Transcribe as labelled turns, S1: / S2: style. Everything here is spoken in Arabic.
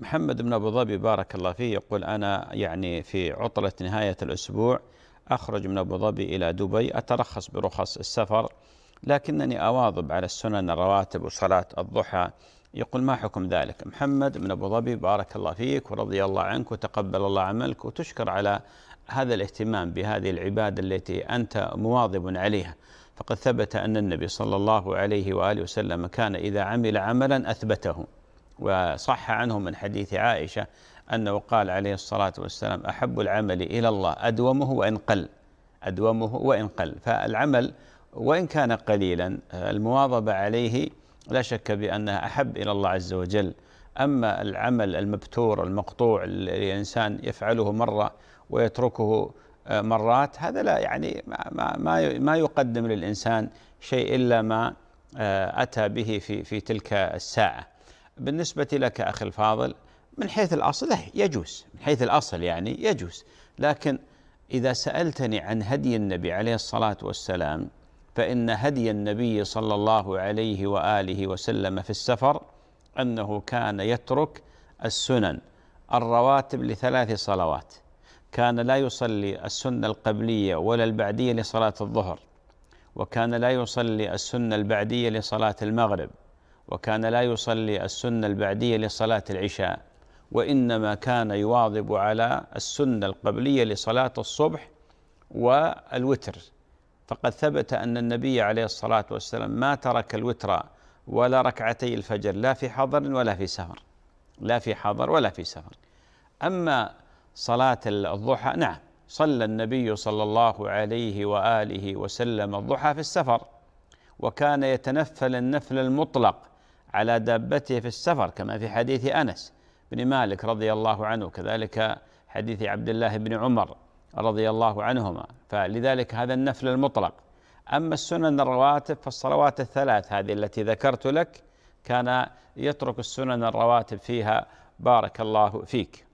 S1: محمد بن أبو ظبي بارك الله فيه يقول أنا يعني في عطلة نهاية الأسبوع أخرج من أبو ظبي إلى دبي أترخص برخص السفر لكنني أواظب على السنن الرواتب وصلاة الضحى يقول ما حكم ذلك محمد من أبو ظبي بارك الله فيك ورضي الله عنك وتقبل الله عملك وتشكر على هذا الاهتمام بهذه العبادة التي أنت مواظب عليها فقد ثبت أن النبي صلى الله عليه وآله وسلم كان إذا عمل عملا أثبته وصح عنهم من حديث عائشة أنه قال عليه الصلاة والسلام أحب العمل إلى الله أدومه وإن قل أدومه وإن قل فالعمل وإن كان قليلا المواظبة عليه لا شك بأنها أحب إلى الله عز وجل أما العمل المبتور المقطوع الإنسان يفعله مرة ويتركه آه، مرات هذا لا يعني ما, ما, ما يقدم للإنسان شيء إلا ما آه، أتى به في, في تلك الساعة بالنسبة لك أخي الفاضل من حيث الأصل يجوز من حيث الأصل يعني يجوز لكن إذا سألتني عن هدي النبي عليه الصلاة والسلام فإن هدي النبي صلى الله عليه وآله وسلم في السفر أنه كان يترك السنن الرواتب لثلاث صلوات كان لا يصلي السنة القبلية ولا البعدية لصلاة الظهر وكان لا يصلي السنة البعدية لصلاة المغرب وكان لا يصلي السنة البعدية لصلاة العشاء وإنما كان يواظب على السنة القبلية لصلاة الصبح والوتر فقد ثبت أن النبي عليه الصلاة والسلام ما ترك الوتر ولا ركعتي الفجر لا في حضر ولا في سفر لا في حضر ولا في سفر أما صلاة الضحى نعم صلى النبي صلى الله عليه وآله وسلم الضحى في السفر وكان يتنفل النفل المطلق على دابته في السفر كما في حديث انس بن مالك رضي الله عنه كذلك حديث عبد الله بن عمر رضي الله عنهما فلذلك هذا النفل المطلق اما السنن الرواتب فالصلوات الثلاث هذه التي ذكرت لك كان يترك السنن الرواتب فيها بارك الله فيك